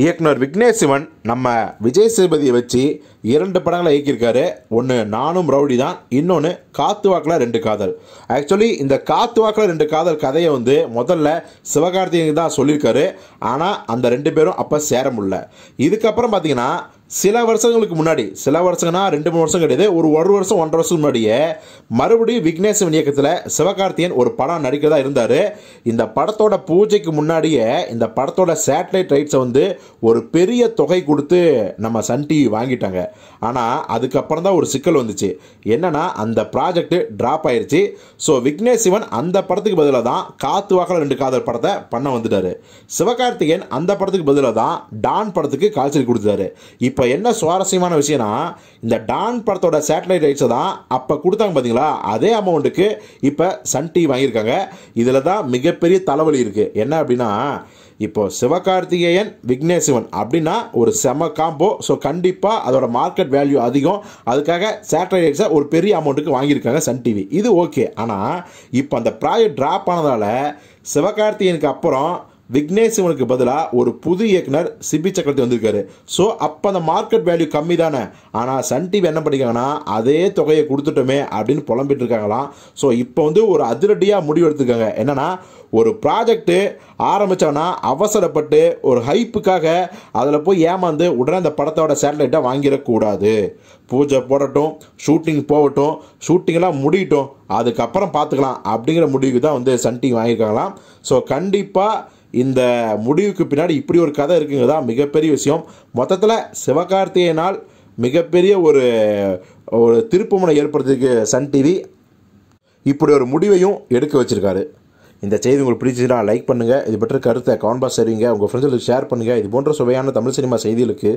இயக்குனர் விக்னேஷ் சிவன் நம்ம விஜய் சேதுபதியை வச்சு இரண்டு படங்களை இயக்கியிருக்காரு ஒன்று நானும் ரவுடி தான் இன்னொன்று காத்து வாக்கில் ரெண்டு காதல் ஆக்சுவலி இந்த காத்து வாக்கில் ரெண்டு காதல் கதையை வந்து முதல்ல சிவகார்த்திகேயன் தான் சொல்லியிருக்காரு ஆனால் அந்த ரெண்டு பேரும் அப்போ சேர முடியல இதுக்கப்புறம் பார்த்தீங்கன்னா சில வருஷங்களுக்கு முன்னாடி சில வருஷங்கன்னா ரெண்டு மூணு வருஷம் கிடையாது ஒரு ஒரு வருஷம் ஒன்றரை வருஷம் முன்னாடியே மறுபடியும் விக்னேஸ்வன் இயக்கத்தில் சிவகார்த்தியன் ஒரு படம் நடிக்கிறதா இருந்தார் இந்த படத்தோட பூஜைக்கு முன்னாடியே இந்த படத்தோட சேட்டலைட் ரைட்ஸை வந்து ஒரு பெரிய தொகை கொடுத்து நம்ம சன் டிவி வாங்கிட்டாங்க ஆனால் அதுக்கப்புறம் தான் ஒரு சிக்கல் வந்துச்சு என்னென்னா அந்த ப்ராஜெக்ட் ட்ராப் ஆயிடுச்சு ஸோ விக்னேஷ் சிவன் அந்த படத்துக்கு பதிலாக தான் காத்து வாக்கில் ரெண்டு காதல் படத்தை பண்ண வந்துட்டார் சிவகார்த்திகேயன் அந்த படத்துக்கு பதிலாக தான் டான் படத்துக்கு காய்ச்சல் கொடுத்தாரு இப்போ இப்போ என்ன சுவாரஸ்யமான விஷயம்னா இந்த டான் படத்தோட சேட்டலைட் ரைட்ஸை தான் அப்போ கொடுத்தாங்க பார்த்தீங்களா அதே அமௌண்ட்டுக்கு இப்போ சன் டிவி வாங்கியிருக்காங்க இதில் தான் மிகப்பெரிய தலைவலி இருக்குது என்ன அப்படின்னா இப்போது சிவகார்த்திகேயன் விக்னேஷ் அப்படின்னா ஒரு செம காம்போ ஸோ கண்டிப்பாக அதோட மார்க்கெட் வேல்யூ அதிகம் அதுக்காக சேட்டலைட்ஸை ஒரு பெரிய அமௌண்ட்டுக்கு வாங்கியிருக்காங்க சன் டிவி இது ஓகே ஆனால் இப்போ அந்த ப்ராஜெக்ட் ட்ராப் ஆனதால் சிவகார்த்திகேயனுக்கு அப்புறம் விக்னேஷ் சிவனுக்கு பதிலாக ஒரு புது இயக்குனர் சிபி சக்கரவர்த்தி வந்திருக்காரு ஸோ அப்போ அந்த மார்க்கெட் வேல்யூ கம்மி தானே ஆனால் சன் டிவி என்ன பண்ணிக்காங்கன்னா அதே தொகையை கொடுத்துட்டோமே அப்படின்னு புலம்பிட்டு இருக்காங்களாம் ஸோ இப்போ வந்து ஒரு அதிரடியாக முடிவு எடுத்துருக்காங்க என்னென்னா ஒரு ப்ராஜெக்ட்டு ஆரம்பித்தாங்கன்னா அவசரப்பட்டு ஒரு ஹைப்புக்காக அதில் போய் ஏமாந்து உடனே அந்த படத்தோட சேட்டலைட்டை வாங்கிடக்கூடாது பூஜை போடட்டும் ஷூட்டிங் போகட்டும் ஷூட்டிங்கெல்லாம் முடியட்டும் அதுக்கப்புறம் பார்த்துக்கலாம் அப்படிங்கிற முடிவுக்கு தான் வந்து சன் டிவி வாங்கியிருக்காங்களாம் ஸோ கண்டிப்பாக இந்த முடிவுக்கு பின்னாடி இப்படி ஒரு கதை தான் மிகப்பெரிய விஷயம் மொத்தத்தில் சிவகார்த்திகேயனால் மிகப்பெரிய ஒரு ஒரு திருப்புமுனை ஏற்படுத்திருக்கு சன் டிவி இப்படி ஒரு முடிவையும் எடுக்க வச்சுருக்காரு இந்த செய்தி உங்களுக்கு பிடிச்சதுன்னா லைக் பண்ணுங்கள் இது பற்றி கருத்தை கான்பாஸ் சரிங்க உங்கள் ஃப்ரெண்ட்ஸுக்கு ஷேர் பண்ணுங்கள் இது போன்ற சுவையான தமிழ் சினிமா செய்திகளுக்கு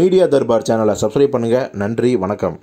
மீடியா தர்பார் சேனலை சப்ஸ்கிரைப் பண்ணுங்கள் நன்றி வணக்கம்